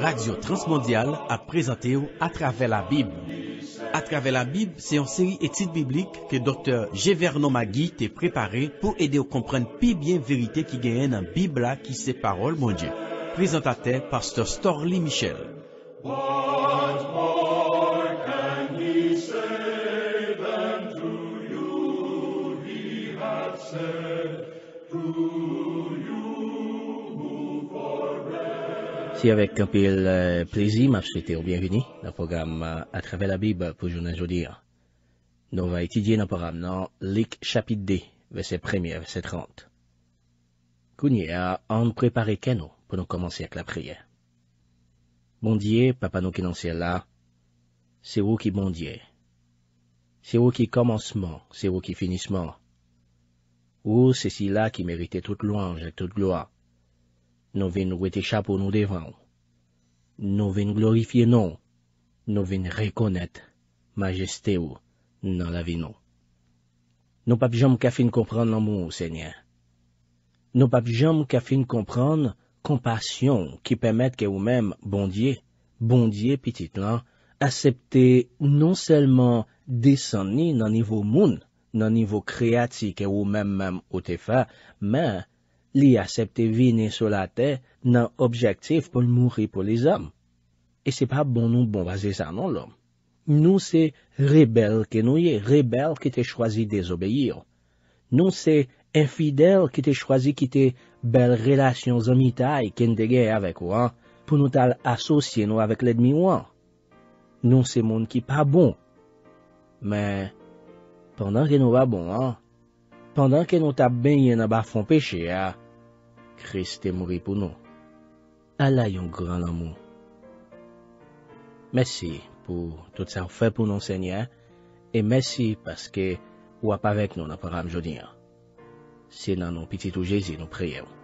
Radyo Transmondial a prezante ou A Travè la Bib. A Travè la Bib, se yon seri etit biblik ke doktor Gevernon Magui te preparè pou ede ou komprenne pi bien verite ki genyen an bib la ki se parol mounje. Prezante a te, Pastor Storlie Michel. A Travè la Bib, se yon seri etit biblik ke doktor Gevernon Magui te preparè. C'est avec un peu plaisir m'a souhaité au bienvenue dans le programme euh, À travers la Bible pour journée aujourd'hui. Nous allons étudier dans le programme dans Luc chapitre 2, verset 1 verset 30. Kounia, en préparé nous pour nous commencer avec la prière. Bon Dieu, papa nous qui dans ciel là, c'est vous qui bon Dieu. C'est vous qui commencement, c'est vous qui finissement. Ou c'est là qui méritait toute louange et toute gloire. Nou vin wetechap ou nou devan. Nou vin glorifiye nou. Nou vin rekonet majeste ou nan la vi nou. Nou pap jom ka fin kompran nan moun, Seigneur. Nou pap jom ka fin kompran kompasyon ki pemet ke ou men bondye, bondye pitit lan, asepte non selman desani nan nivou moun, nan nivou kreati ke ou men men otefa, men bondye. Li asepte vini sou la te nan objektev pou mouri pou li zom. E se pa bon nou bon vaze sa nan lom. Nou se rebel ke nou ye, rebel ki te chwazi dezobeyir. Nou se enfidel ki te chwazi ki te bel relasyon zomita e kendege avèk ou an pou nou tal asosye nou avèk lèdmi ou an. Nou se moun ki pa bon. Men, pandan ke nou va bon an, pandan ke nou tap ben yon abafon peche, a, ah, krist te mouri pou nou. Ala yon gran amou. Mese pou tout sa oufe pou nou se nye, e mese paske ou aparek nou nan param jodi. Se nan nou piti tou jezi nou preye ou.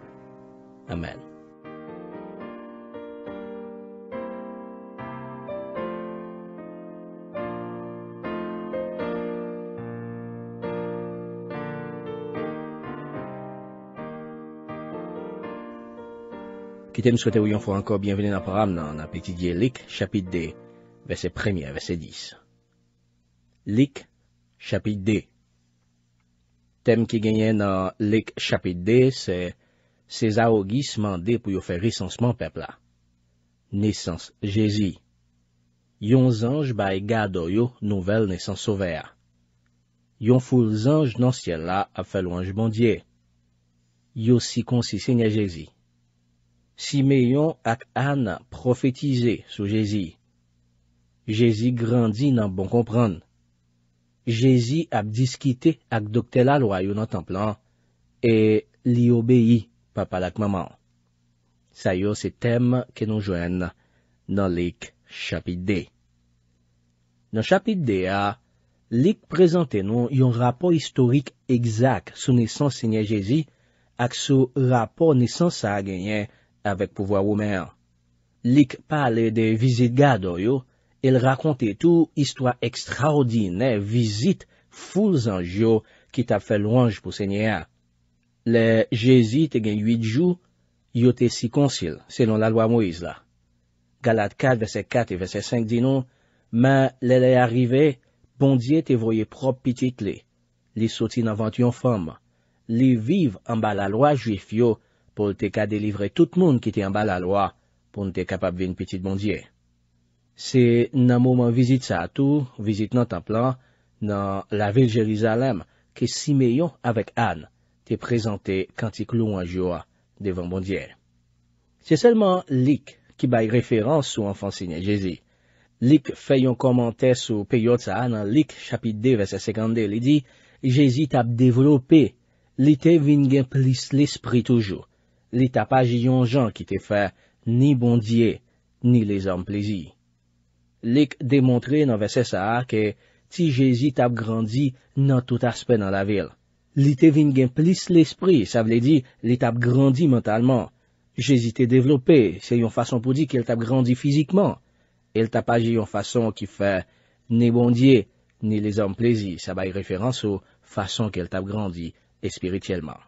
Amen. Tem swete ou yon fwo ankor bienveni nan proram nan apetidye Lik chapit de vese premye vese dis. Lik chapit de Tem ki genye nan Lik chapit de se se zao gisman de pou yo fe risansman pepla. Nesans jezi Yon zanj bay gado yo nouvel nesans sovea. Yon fwo zanj nan siel la ap fe louanj bondye. Yo si konsi segne jezi. si me yon ak an profetize sou Jezi. Jezi grandi nan bon kompran. Jezi ap diskite ak dokte la loayou nan templan e li obeyi papal ak maman. Sa yo se tem ke nou jwen nan lik chapit de. Nan chapit de a, lik prezante nou yon rapor historik egzak sou nesan sene Jezi ak sou rapor nesan sa genyen avèk pouvoi woumen an. Lik pale de vizit gado yo, el rakonte tou istwa ekstraordinè vizit foul zanj yo ki tap fè louanj pou se nye an. Le Jezi te gen yuid jou, yo te si konsil, selon la loi Moïse la. Galat 4, verset 4 et verset 5 di nou, men lè lè arrivé, bondye te voye prop piti kli. Li soti nan 21 fama. Li viv an ba la loi juif yo pou lte ka delivre tout moun ki te yamba la lwa pou nte kapap vin pitit bondye. Se nan mouman vizit sa atou, vizit nan tan plan, nan la vil Jelizalem ke si meyon avèk an te prezante kantik lou an jowa devan bondye. Se selman lik ki bay referans sou anfan sinye Jezi, lik feyon komante sou peyot sa an nan lik chapit 2 vese 52 li di, Jezi tap devlope li te vin gen plis l'espri toujou, Li tapaj yon jan ki te fe ni bondye, ni le zanm plezi. Lik demontre nan vese sa a ke ti jezi tap grandye nan tout aspe nan la vil. Li te ving gen plis l'esprit, sa vle di li tap grandye mentalman. Jezi te devlope, se yon fason pou di ki el tap grandye fizikman. El tapaj yon fason ki fe ni bondye, ni le zanm plezi. Sa bay referanso fason ki el tap grandye espirityelman.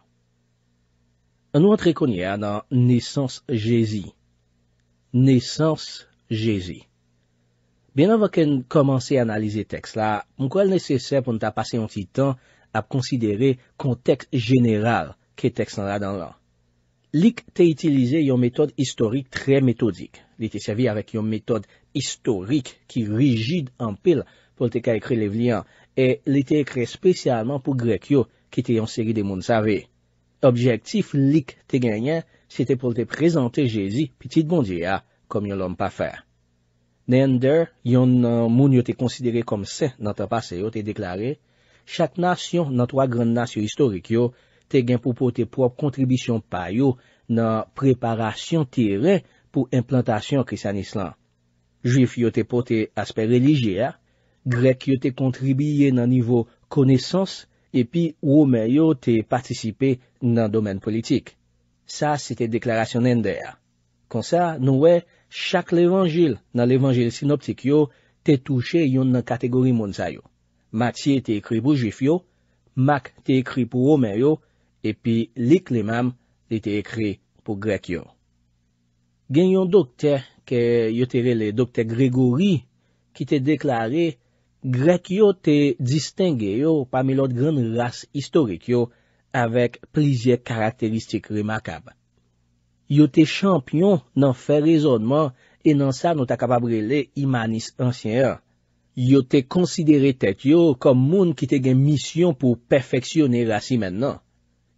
An nou an tre konye an an nesans jezi. Nesans jezi. Ben an va ken komanse analize teks la, mwen kwa l neseser pou nou ta pase yon ti tan ap konsidere konteks jeneral ke teks nan la dan lan. Lik te itilize yon metode istorik tre metodik. Li te servi avèk yon metode istorik ki rigid an pil pou l te ka ekre levlian. E li te ekre spesyalman pou grekyo ki te yon seri de moun savey. Objektif lik te genyen, se te pou te prezante Jezi pitit bondye a, kom yo lom pa fer. Nen der, yon nan moun yo te konsidere kom se nan ta pase yo te deklare, chak nasyon nan twa gran nasyon historik yo, te gen pou pou te prop kontribisyon payo nan preparasyon tire pou implantasyon krisanislan. Juif yo te pou te aspe religye a, grek yo te kontribiye nan nivou konesans, epi ou Omer yo te patisipe nan domen politik. Sa, se te deklarasyon en de a. Kon sa, nou we, chak levangil nan levangil sinoptik yo, te touche yon nan kategori moun zay yo. Matye te ekri pou Jif yo, Mak te ekri pou Omer yo, epi lik le mam de te ekri pou Grekyo. Gen yon dokte, ke yotere le dokte Gregory, ki te deklari, Grek yo te distingye yo pame lot gran ras istorik yo avèk plizye karakteristik remakab. Yo te champyon nan fè rizonman enan sa nou ta kapab rele imanis ansyen an. Yo te konsidere tet yo kom moun ki te gen misyon pou perfeksyoner rasi men nan.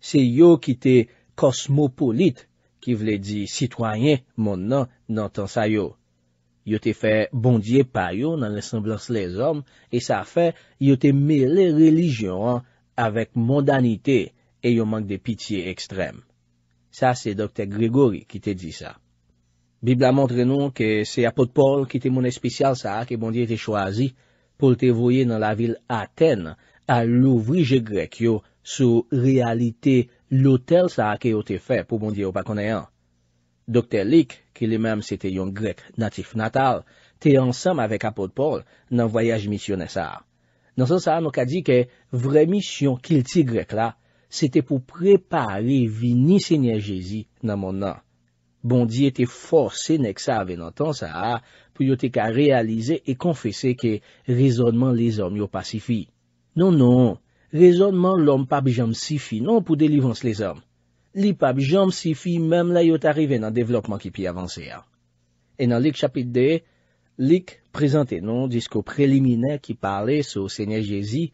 Se yo ki te kosmopolit ki vle di sitwanyen men nan nan tan sa yo. Yo te fè bondye pa yo nan lè semblans lè zòm, e sa fè yo te mè lè relijyon an avèk mondanite e yo mank de pitie ekstrem. Sa se Dr. Grégory ki te di sa. Bibla montre nou ke se apote Paul ki te moun espisyal sa a ke bondye te chwazi pou te voye nan la vil Aten a louvrije grek yo sou realite l'otel sa a ke yo te fè pou bondye yo pa konè an. Dokter Lik, ki le mem se te yon grek natif natal, te ansam avek apot Paul nan voyaj missione sa. Nansan sa, nou ka di ke vre mission kil ti grek la, se te pou prepare vini se nye Jezi nan moun nan. Bondi e te forse nek sa ave nan tan sa, pou yo te ka realize e konfese ke rezonman le zonm yo pasifi. Non, non, rezonman lom pa bijanm sifi, non pou delivans le zonm. Li pab jom si fi mèm la yot arive nan devlopman ki pi avanse ya. E nan lik chapit de, lik prezante non disko prelimine ki pale sou sènyè jèzi,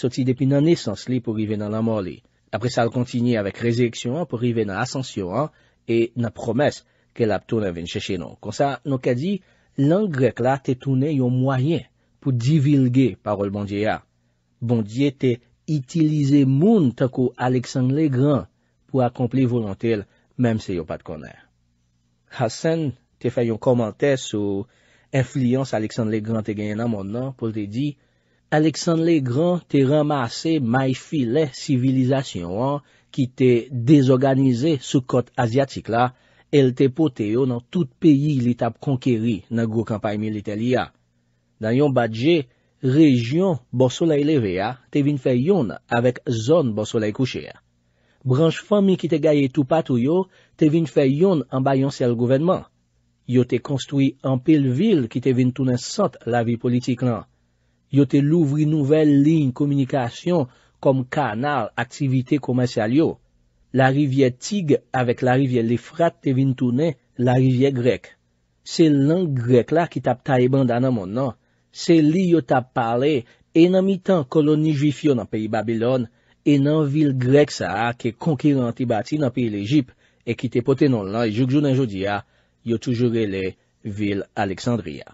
soti depi nan nesans li pou rive nan la mor li. Apre sa al kontinye avèk rezeksyon an pou rive nan asansyon an, e nan promes ke la ap toune vin chèche non. Kon sa, nou kè di, lan grek la te toune yon mwayen pou divilge parol bondye ya. Bondye te itilize moun tako aleksan legren, pou akompli volantil, mem se yo pat koner. Hassan te fay yon komante sou enfliyon sa Aleksandre Le Grand te genyen nan moun nan, pou te di, Aleksandre Le Grand te ramase may filè sivilizasyon wan ki te dezorganize sou kot asyatik la, el te pote yo nan tout peyi li tap konkeri nan gwo kampay militel ya. Dan yon badje, rejyon bo solei leve ya, te vin fay yon avèk zon bo solei kouche ya. Branj fami ki te gaye tou patou yo, te vin fè yon anba yon sel gouvenman. Yo te konstoui anpil vil ki te vin tounen sot la vi politik lan. Yo te louvri nouvel lin komunikasyon kom kanal aktivite komensyal yo. La rivye Tig avèk la rivye Lifrat te vin tounen la rivye Grek. Se lan Grek la ki tap ta ebandan nan mon nan, se li yo tap pale enamitan koloni jifyon nan peyi Babylon, E nan vil grek sa a ke konkirant i bati nan piye l'Egypte e ki te pote non l'an, joug jounen joudi a, yo toujouge le vil Aleksandria.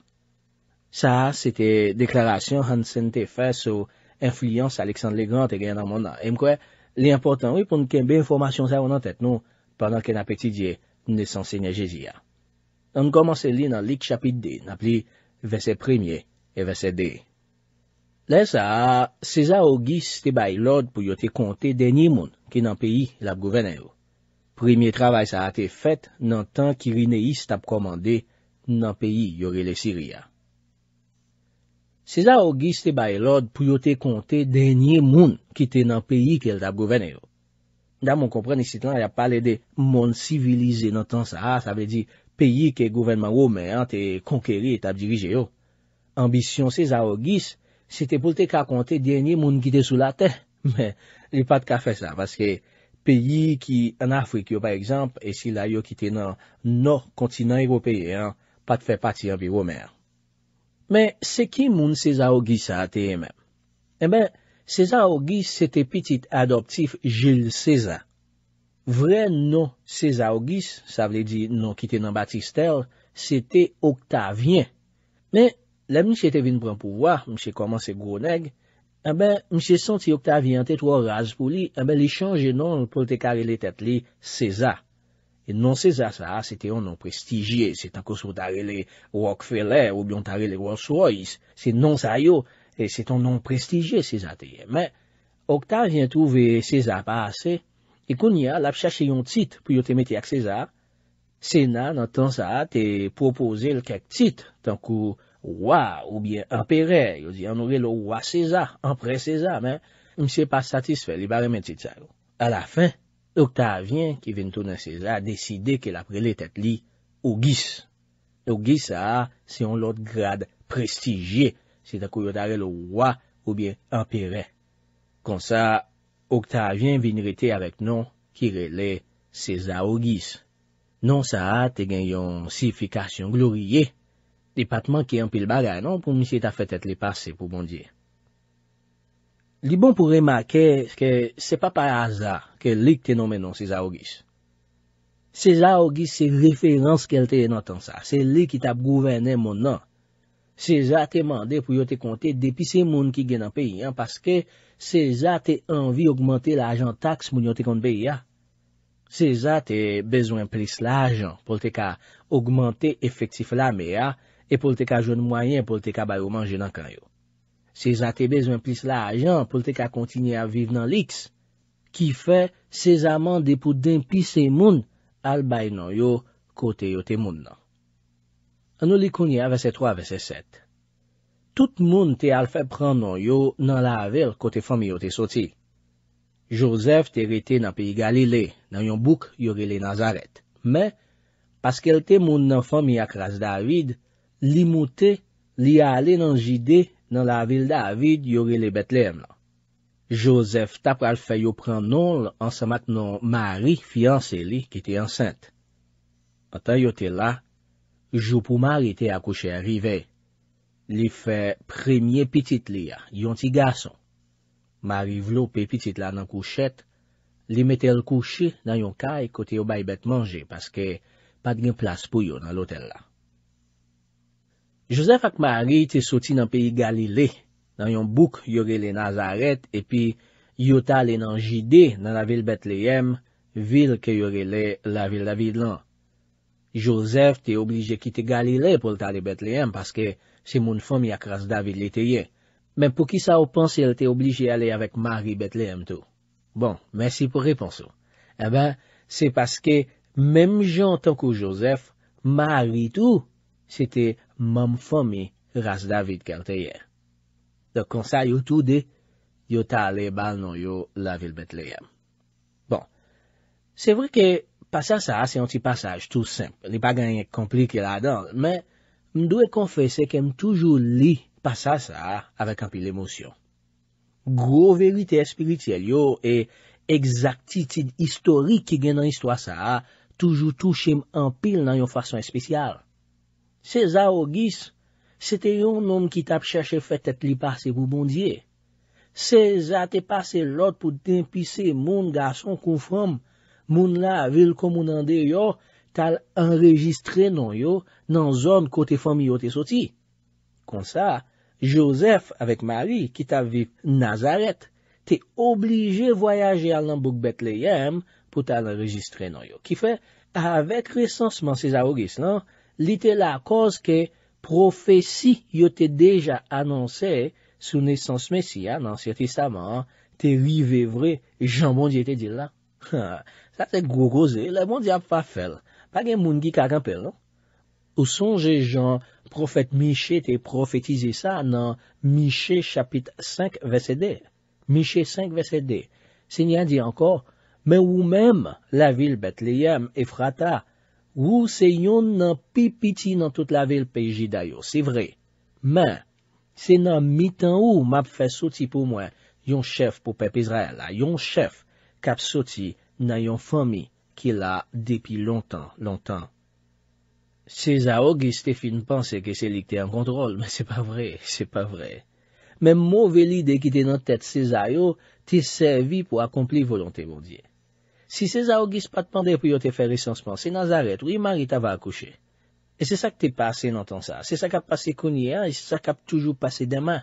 Sa a, se te deklarasyon hansen te fè sou enflyans Aleksandre le Grand te gen nan moun nan. E mkwe, li important wè pou nke mbe informasyon sa ou nan tèt nou panan ken apetidye nou nesansenye jezi a. An komanse li nan lik chapit de, na pli vese premye e vese de. Lè sa, Seza Ogis te bay lòd pou yote konte denye moun ki nan peyi l ap govene yo. Premye travay sa a te fet nan tan ki Rineis tap komande nan peyi yore le Siria. Seza Ogis te bay lòd pou yote konte denye moun ki te nan peyi ke l tap govene yo. Dam moun kompreni sit lan, ya pale de moun sivilize nan tan sa, sa vè di peyi ke govenman wò mè an te konkeli et ap dirije yo. Ambisyon Seza Ogis, Se te pou te ka konte, djenye moun gite sou la te. Men, li pat ka fe sa. Paske, peyi ki an Afrik yo, par ekzamp, e si la yo kite nan nor kontinant evo peye, pat fe pati avi wou mer. Men, se ki moun Seza Oguisa a te emep? Emen, Seza Oguis se te pitit adoptif Jules Cezan. Vre nou Seza Oguis, sa vle di nou kite nan Batistel, se te Octavien. Men, La mi se te vin pran pou wa, mi se koman se gwo neg, a eh ben, mi se san si Octave yon te tro raz pou li, a eh ben li chanje nan pou te kare le tet li César. E non César sa, se te yon nan prestijye, se tanko sou tare le Rockefeller ou bi yon tare le Rolls Royce, se nan sa yo, e se te yon nan prestijye César te yon. Men, Octave yon touve César pa ase, e kon ya la pchache yon tit pou yo te meti ak César, se nan nan tan sa te propose l kak tit tanko Octave, Ouwa oubyen apere, yo di an ouwe lo ouwa Cezar, apre Cezar men, mse pa satisfe li bare men tit sa yo. A la fin, Oktavien ki ven tonen Cezar deside ke la prele tet li Oguis. Oguis sa, se yon lot grad prestije, se takou yo dare lo ouwa oubyen apere. Kon sa, Oktavien ven rete avek non ki rele Cezar Oguis. Non sa, te gen yon sifikasyon glorie. Dipatman ki yon pil bagay, non pou misi ta fete et li pase pou bondye. Li bon pou remake ke se pa pa aza ke lik te nomenon se za ogis. Se za ogis se referans kel te enantan sa. Se lik ki tap gouvene moun nan. Se za te mande pou yote konte depi se moun ki genan peyi, an. Paske se za te anvi augmente la ajan taks moun yote konte beyi, an. Se za te bezwen plis la ajan pou te ka augmente efektif la meyi, an. e pou te ka joun mwayen pou te ka bay ou manje nan kan yo. Se zate bezon plis la a jan pou te ka kontinye a viv nan liks, ki fe se zaman depou den plis se moun al bay nan yo kote yo te moun nan. Anou li kounye a vese 3 vese 7. Tout moun te al fe pran nan yo nan la aver kote fomi yo te soti. Josef te rete nan peyi Galile, nan yon bouk yo rele Nazaret. Me, paske lte moun nan fomi ya kras David, Li moute, li a ale nan jide nan la vil David yore li bet lem nan. Josef tap al fè yo pren non ansa mat nan Mari, fianse li, ki te ansente. Atan yo te la, jou pou Mari te akouche arive. Li fè premye pitit li ya, yon ti gason. Mari vlo pe pitit la nan kouchet, li metel kouchi nan yon kaj kote yo bay bet manje, paske pa gen plas pou yo nan lotel la. Josef ak Mari te soti nan peyi Galilei, nan yon bouk yorele Nazaret, epi yota le nan JD nan la vil Betlehem, vil ke yorele la vil David lan. Josef te oblije kite Galilei pou lta de Betlehem, paske se moun fom ya kras David le teye. Men pou ki sa ou pansi el te oblije ale avèk Mari Betlehem tou? Bon, mèsi pou reponsou. E eh ben, se paske mèm jan tankou Josef, Mari tou, se te... Mam fomi rase David karteye. Le konsay yo tou de, yo ta le bal non yo la vilbet leyem. Bon, se vre ke pasasa se yon ti pasaj tou semp, li pa genye komplike la adan, men mdou e konfese ke m toujou li pasasa avèk anpil emosyon. Gro verite espiritye yo e egzaktitid istorik ki gen nan istwa sa, toujou touche m anpil nan yon fason espisyal. Seza o gis, se te yon nom ki tap chache fet et li pase pou bondye. Seza te pase lot pou tempise moun gason konfom moun la vil komounande non yo tal enregistre nan yo nan zon kote fomi yo te soti. Kon sa, Joseph avek Marie ki tap vi Nazaret, te oblige voyaje al nan Bukbet le yem pou tal enregistre nan yo. Ki fe, avek resansman seza o gis lan, li te la koz ke profesi yo te deja anonsè sou nesans mesi anansye tisaman, te vive vre, jan mondye te dila. Bon non? Sa te gwo goze, le mondye ap pa fel. Pake moun ki kakapel. Ou sonje jan profet Mishé te profetize sa nan Mishé chapit 5 vesede. Mishé 5 vesede. Se nyan di ankor, me ou menm la vil bet liyem e frata Ou se yon nan pi piti nan tout la vil pe jida yo, se vre. Men, se nan mi tan ou map fe soti pou mwen, yon chef pou pe pe Israel, a yon chef kap soti nan yon fomi ki la depi lontan, lontan. Sezao giste fin panse ke selik te an kontrol, men se pa vre, se pa vre. Men mouveli de ki te nan tet seza yo, te servi pou akompli volante moun diye. Si se za ou gis pat pande pou yo te fè resansman, se nan zaret, wè yi mari ta va akouche. E se sa ke te pase nan tan sa. Se sa ke ap pase konye, se sa ke ap toujou pase deman.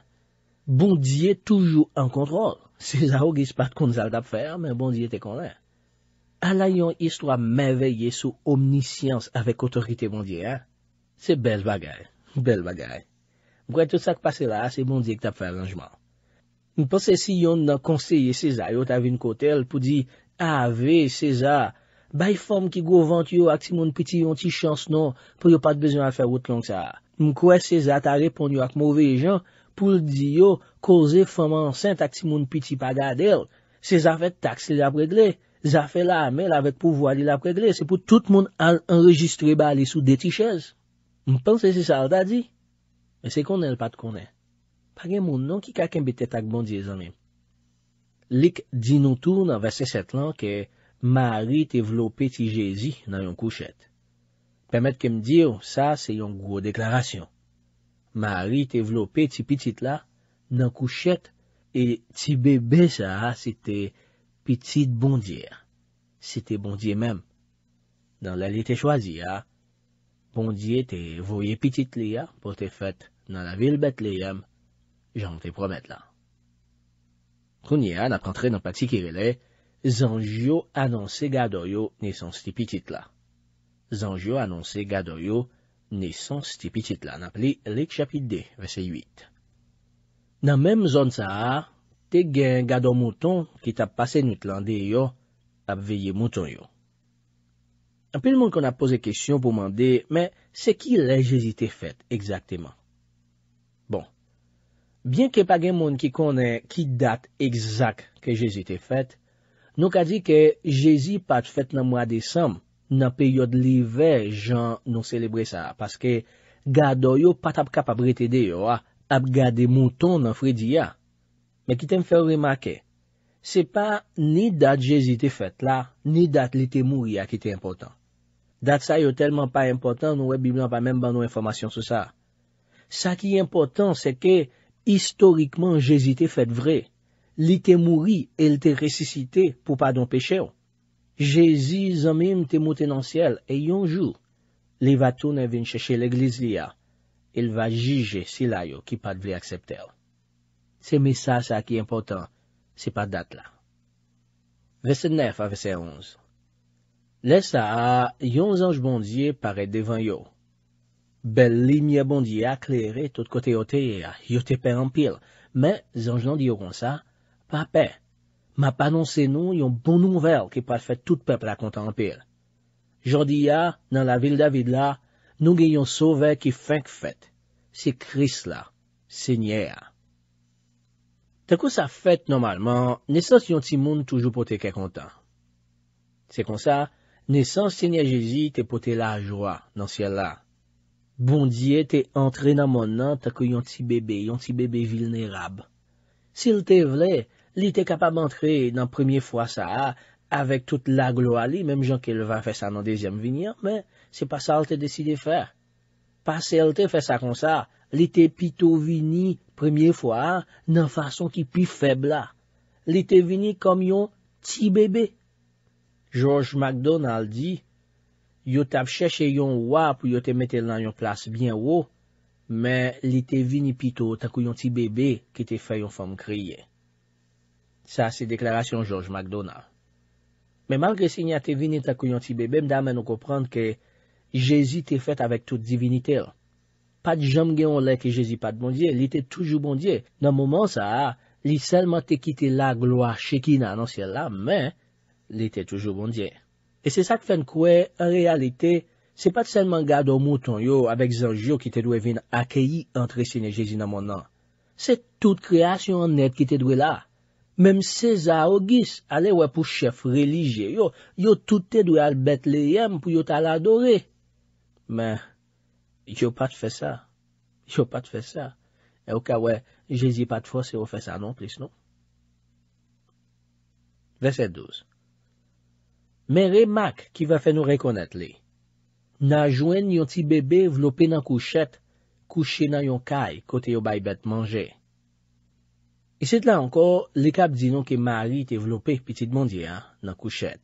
Bon diye toujou an kontrol. Se za ou gis pat konzal tap fè, men bon diye te konan. A la yon histwa mèveye sou omnisians avèk otorite bon diye. Se bel bagay. Bel bagay. Bwè tout sa ke pase la, se bon diye ke tap fè ranjman. N pou se si yon nan konseye se za yo ta vin kote, el pou di... A ve, Seza, bay fom ki go vant yo ak si moun piti yon ti chans non pou yo pat bezyon a fe wot lonk sa. M kwe Seza ta repon yo ak mouve jan pou di yo koze fom ansen tak si moun piti pa gade l. Seza fet tak se la pregle, Seza fet la amel avet pou vo ali la pregle, se pou tout moun al enregistre ba li sou deti chez. M pense se sa al ta di? E se konen l pat konen. Pake moun non ki kaken bete tak bon diye zanem. Lik di nou tour nan vese set lan ke maari te vlopi ti jezi nan yon kouchet. Pemet ke m diyo, sa se yon gwo deklarasyon. Mari te vlopi ti pitit la nan kouchet e ti bebe sa si te pitit bondye. Si te bondye menm. Dan lalite chwazi ya, bondye te voye pitit li ya pou te fet nan la vil bet li yem. Jan te promet la. Kounye a, nap rentre nan patsi kirele, zanj yo anonse gado yo nesans tipi titla. Zanj yo anonse gado yo nesans tipi titla, nap li lek chapit de, vese 8. Nan mem zon sa a, te gen gado mouton ki tap pase nout lande yo, ap veye mouton yo. Anpil moun kon ap pose kesyon pou mande, men, se ki le jesite fet, ekzakteman? Bien ke pa gen moun ki konen ki dat ekzak ke Jezi te fet, nou ka di ke Jezi pat fet nan mwa Desem, nan peyo de l'hiver jan nou celebre sa, paske gado yo pat ap kapab rete de yo, ap gade mouton nan fredi ya. Men ki tem fe ou remake, se pa ni dat Jezi te fet la, ni dat li te mou ya ki te importan. Dat sa yo telman pa importan, nou e Biblan pa men ban nou informasyon sou sa. Sa ki importan se ke, Historikman, Jezi te fet vre, li te mouri e li te resisite pou pa don pecheon. Jezi zanmim te motenansyel e yonjou, li va toune vin cheshe l'egliz li a, il va jije sila yo ki pat vle akseptel. Se me sa sa ki impotant, se pa dat la. Vese 9 a vese 11 Lesa a yonj anj bondye pare devan yo. Bel li mye bondi akleri tout kote yo te ye a, yo te pen anpil, men zanj nan di yo kon sa, pa pen. Ma panon se nou yon bon nouvel ki pal fet tout pepla kontan anpil. Jondi ya, nan la vil David la, nou ge yon sove ki feng fet. Se kris la, se nye a. Te kou sa fet normalman, nesans yon ti moun toujou pote ke kontan. Se kon sa, nesans se nye jezi te pote la jwa nan siel la. Bondye te antre nan mon nan tako yon ti bebe, yon ti bebe vilnerab. Sil te vle, li te kapab antre nan premye fwa sa, avèk tout la glo ali, mèm jan ke levè fè sa nan dezèm vini an, mè, se pa sa al te deside fè. Pasel te fè sa kon sa, li te pito vini premye fwa an nan fason ki pi fèbla. Li te vini kom yon ti bebe. George MacDonald di, Yo te av chèche yon wap ou yo te mette lan yon plas byen wou, men li te vini pito takou yon ti bebe ki te fè yon fòm kriye. Sa se deklarasyon George McDonough. Men malke se nye te vini takou yon ti bebe, mdamen nou koprande ke Jezi te fèt avèk tout divinite. Pat jom gen yon lè ki Jezi pat bondye, li te toujou bondye. Nan mouman sa, li selman te kite la gloa chèki nan anonsye la, men li te toujou bondye. E se sak fen kwe, an realite, se pat selman gado mouton yo, avek zanj yo ki te dwe vin akeyi antre si ne Jezi namon nan. Se tout kreasyon net ki te dwe la. Mem se za o gis, ale wè pou chef religye yo, yo tout te dwe albet le yem pou yo tala adore. Men, yo pat fe sa. Yo pat fe sa. E waka wè, Jezi pat fos yo fe sa, non, plis, non? Verset douze. Men re mak ki va fe nou rekonet li. Na jwen yon ti bebe vlope nan kouchet, kouchen nan yon kay kote yo baybet manje. E set la ankor, le kap di nou ki mari te vlope pitit mondye, nan kouchet.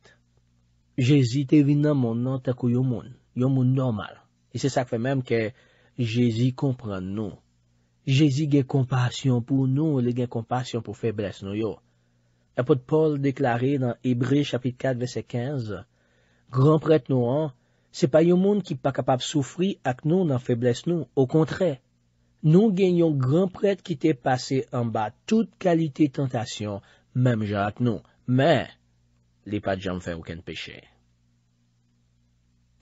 Jezi te vin nan mon nan tako yon moun, yon moun normal. E se sak fe menm ke jezi kompran nou. Jezi gen kompasyon pou nou, le gen kompasyon pou febles nou yo. Apote Paul deklare nan Hebre chapit 4, verset 15, Grand prète nou an, se pa yon moun ki pa kapap soufri ak nou nan febles nou. Ou kontre, nou genyon grand prète ki te pase an ba tout kalite tentasyon mem ja ak nou. Men, li pa jam fe ouken peche.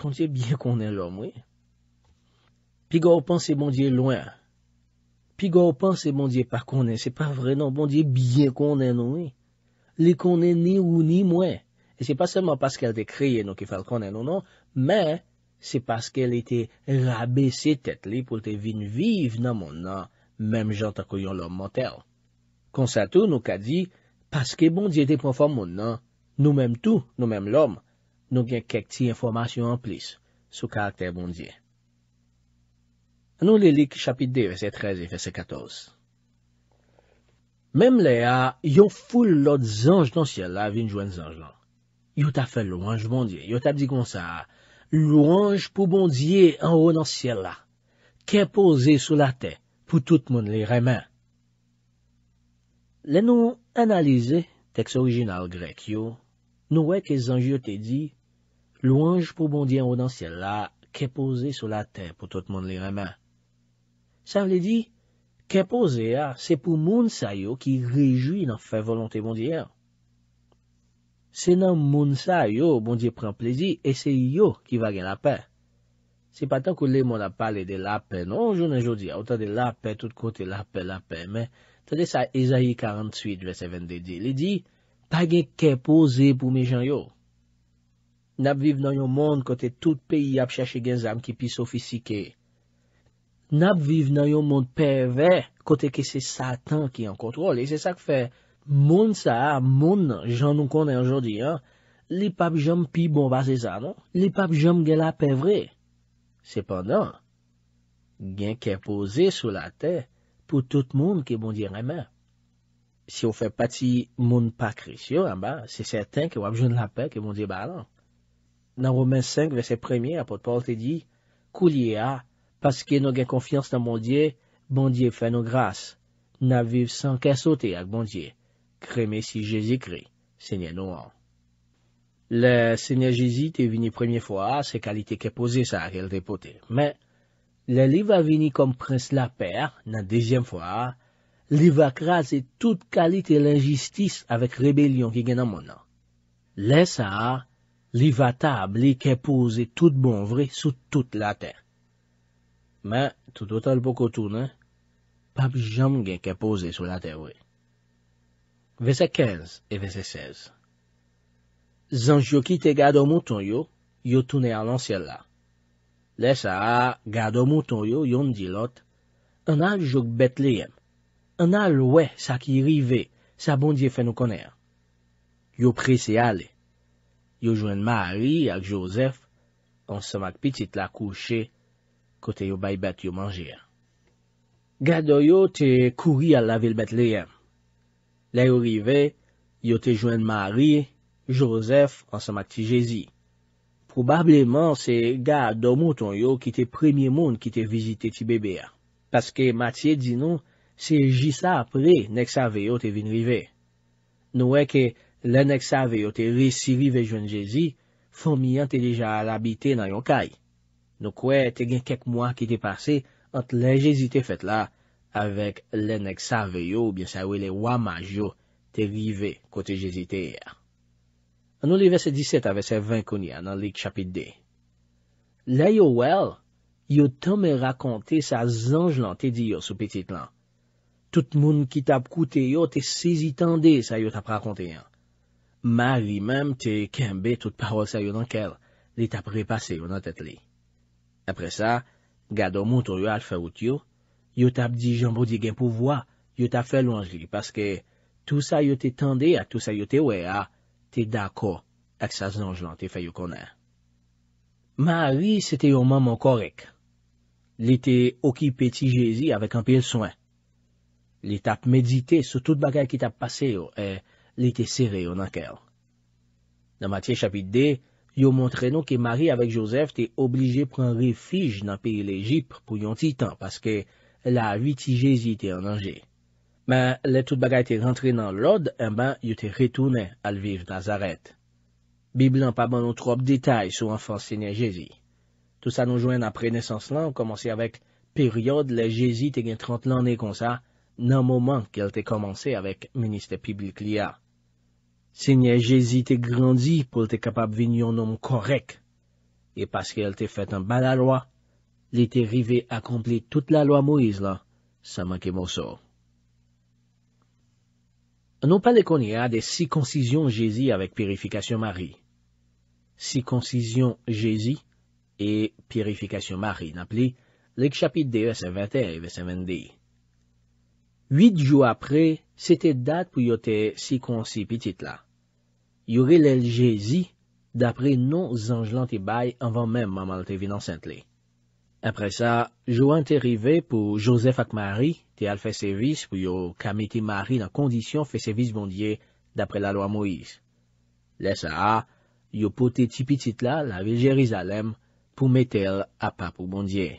Pondye byen konen lom, wey. Pi ga ou pan se bondye lwen. Pi ga ou pan se bondye pa konen, se pa vre nan bondye byen konen nou, wey. Li konen ni ou ni mwen. E se pa seman paske el de kriye nou ki fal konen nou nan, men se paske el e te rabese tet li pou te vin vive nan moun nan, menm jan takoyon lom motel. Konsato nou ka di, paske bondye te pon fom moun nan, nou menm tou, nou menm lom, nou gen kek ti informasyon an plis, sou karakter bondye. Anon li lik chapit de vese treze vese katoz. Mem le a, yo ful lot zanj nan siel la vin jwen zanj lan. Yo ta fè lou anj bondye. Yo ta di kon sa, lou anj pou bondye an ho nan siel la. Kè pose sou la te pou tout moun li remen. Le nou analize, teks orijinal grek yo, nou wè kè zanj yo te di, lou anj pou bondye an ho nan siel la, kè pose sou la te pou tout moun li remen. Sa vle di? Kèpo zè ya, se pou moun sa yo ki rejoui nan fè volontè moun diyan. Se nan moun sa yo, moun diyan pren plèzi, e se yo ki va gen la pè. Se patan kou le moun ap pale de la pè, non, jounen joudi ya, ou tade la pè, tout kote la pè, la pè, men, tade sa Ezaïe 48, 27 de di, li di, pa gen kèpo zè pou mè jan yo. Nap viv nan yo moun kote tout peyi ap chèche gen zam ki pi sofisikeye. Nap viv nan yon moun pèvè kote ke se satan ki an kontrol. E se sa k fè, moun sa a, moun jan nou konnen anjou di an, li pab jom pi bon base za nan, li pab jom gela pèvè. Sepandon, gen ke pose sou la te, pou tout moun ki bon di remè. Si ou fè pati moun pa krisyon, an ba, se seten ki wap joun la pè ki bon di ba non? nan. Nan Romèns 5, vese premier, apote Paul te di, kou liye a, Paske nou gen konfians nan bondye, bondye fè nou grase. Nan viv san kesote ak bondye. Kre mesi Jezi kri, sènyen nou an. Le sènyen Jezi te vini premye fwa, se kalite ke pose sa ak el repote. Men, le li va vini kom prins la per nan dezyen fwa, li va krasi tout kalite l'injistis avèk rebelyon ki gen an mounan. Le sa, li va tab li ke pose tout bonvri sou tout la tèr. Men, toutotal pokotounen, pap jom gen ke pose sou la terwe. Vese 15 et vese 16 Zanj yo kite gado mouton yo, yo toune alansye la. Lesa a, gado mouton yo, yon di lot, an al jok bet leyem. An al we, sa ki rive, sa bondye fe nou koner. Yo prese ale. Yo jwen Mari ak Joseph, ansamak pitit la kouche, kote yon baybet yon manje. Gado yo te kouri al la vilbet leyen. Le yo rive, yo te jwen Mari, Joseph, ansan mati Jezi. Probableman se gado mouton yo ki te premye moun ki te vizite ti bebe a. Paske matye di nou se jisa apre neksa veyo te vin rive. Nou e ke le neksa veyo te resi rive jwen Jezi, fomi ante deja al abite nan yon kaye. Nou kwe te gen kek mwa ki te pase ant le jezite fet la avèk le nek save yo, byen sa we le wama jo te rive kote jezite ya. Ano le ve se 17 avè se 20 koni anan lik chapit de. Le yo wel, yo tome rakonte sa zanj lan te di yo sou petit lan. Tout moun ki tap koute yo te sezi tan de sa yo tap rakonte yan. Ma li mem te kembe tout parol sa yo nan kel li tap repase yo nan tet li. Apre sa, gado moun tou yo al fè ou tiyo, yo tap di jambou di gen pou vwa, yo tap fè lou anjli. Paske, tout sa yo te tende ak tout sa yo te we a, te dako ak sa zanjlan te fè yo konen. Mari, se te yo maman korek. Li te oki peti jezi avèk anpil soen. Li tap medite sou tout bagay ki tap pase yo, e li te sere yo nan kèl. Nan matye chapit dee, Yo montre nou ki Marie avek Joseph te oblije pren rifij nan peyi l'Egypt pou yon titan paske la viti Jezi te ananje. Men, le tout bagay te rentre nan l'Od, en eh ben, yo te retoune alvive Nazaret. Biblan pa ban nou trope detay sou anfan sene Jezi. Tout sa nou jwen apre nesans lan ou komanse avek peryode le Jezi te gen 30 lanen kon sa nan moman ke l te komanse avek minister piblik liya. Se nye Jezi te grandi pou te kapab vini yon nom korek, e paske el te fet an ban la loi, li te rive akompli tout la loi Moiz la, sa manke moso. Anon pale konye a de si konsizyon Jezi avek pirifikasyon Mari. Si konsizyon Jezi e pirifikasyon Mari nap li, lek chapit deye se veteye ve se vendeye. Wite jou apre, se te dat pou yo te si konsi pitit la. yo re leljezi dapre nou zanj lan te bay anvan menm anman te vin ansent li. Apre sa, jo ante rive pou Josef ak Mari te al fesevis pou yo kamite Mari nan kondisyon fesevis bondye dapre la loi Moïse. Lesa a, yo pote ti pitit la la vil Jerizalem pou metel apapou bondye.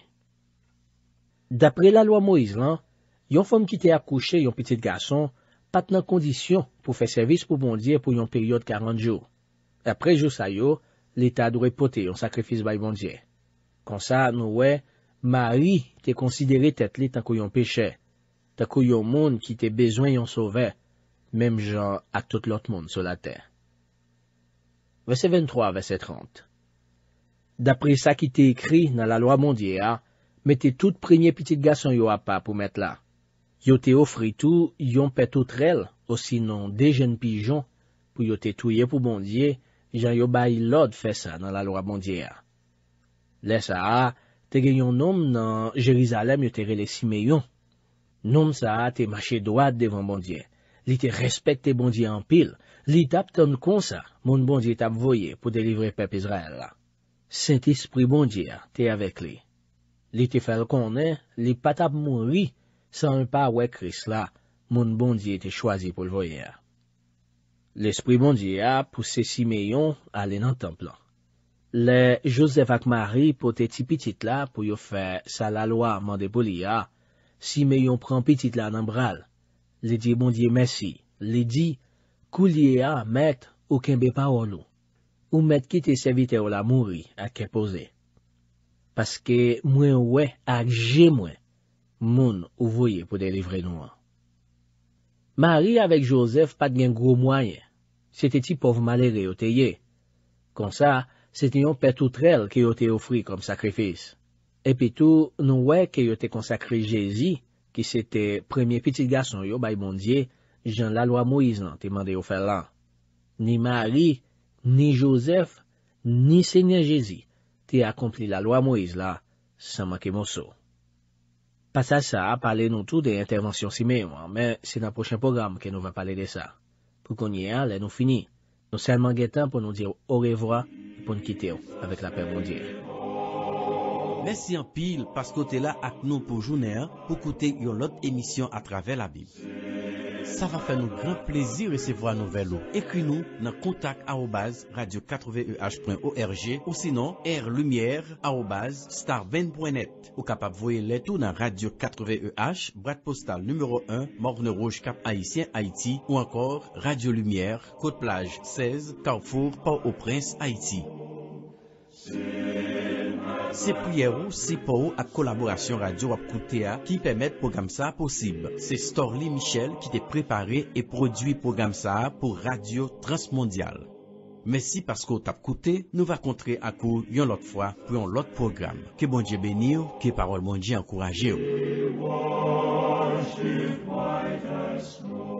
Dapre la loi Moïse lan, yon fom ki te akouche yon pitit gason Pat nan kondisyon pou fè servis pou bondye pou yon peryode karanjou. Apre jou sa yo, l'eta adou repote yon sakrifis bay bondye. Kansan nou we, mari te konsidere tet li tankou yon peche, tankou yon moun ki te bezwen yon sove, mem jan ak tout lot moun sou la ter. Vese 23, vese 30 Dapre sa ki te ekri nan la loa bondye a, mette tout premye pitit gasan yo apap pou mette la. Yo te ofritou, yon pet outrel, osinon de jen pijon, pou yo te tuye pou bondye, jan yo bay lod fesa nan la lora bondye a. Le sa a, te gen yon nom nan Jerizalem yo te rele simeyon. Nom sa a te mache doad devan bondye. Li te respet te bondye an pil. Li tap ton konsa, moun bondye tap voye pou delivre pep Izrael la. Sentis pri bondye a, te avek li. Li te fel konen, li patap moun ri. San un pa wè kris la, moun bondye te chwazi pou l voye a. L espri bondye a pwese si meyon alen an templa. Le Josef ak Mari pwote ti pitit la pou yo fè sa la lwa mande pou li a, si meyon pran pitit la nan bral. Li di bondye mesi, li di, kou li a met ou kenbe pa ou nou, ou met ki te sevite ou la mouri ak ke pose. Paske mwen wè ak je mwen. Moun ouvoye pou delivre nou an. Mari avek Joseph pat gen grou mwaye. Sete ti pov malere yo te ye. Konsa, sete yon petoutrel ke yo te ofri kom sakrifis. Epi tou, nou we ke yo te konsakri Jezi, ki sete premye piti gason yo bay mondye, jan la loa Moiz lan te mande yo fer lan. Ni Mari, ni Joseph, ni Senye Jezi, te akompli la loa Moiz lan, san maki moso. Pasal sa, pale nou tou de intervansyon si me ouan, men se nan proche program ke nou va pale de sa. Pou konye a, le nou fini. Non salman getan pou nou dir ou revwa, pou nou kite ou, avek la pervondir. Mersi an pil, paskote la ak nou pou jounen, pou kote yon lot emisyon a trave la bib. Sa va fè nou gran plezi resevo an nou velo. Ekwi nou nan kontak aobaz radio4veh.org ou sinon airlumier aobaz star20.net. Ou kapap voye letou nan radio4veh, brad postal n°1, morne rouge kap Haitien Haiti ou ankor radio Lumière, Cote-Plage 16, Carrefour, Port-au-Prince, Haiti. Se priye ou, se pou ak kolaborasyon radio apkoute a ki pemet program sa posib. Se Storlie Michel ki te prepari e produi program sa a pou radio transmondial. Mesi pasko tapkoute, nou va kontre ak ou yon lot fwa pou yon lot program. Ke bonje beni ou, ke parol bonje ankoraje ou.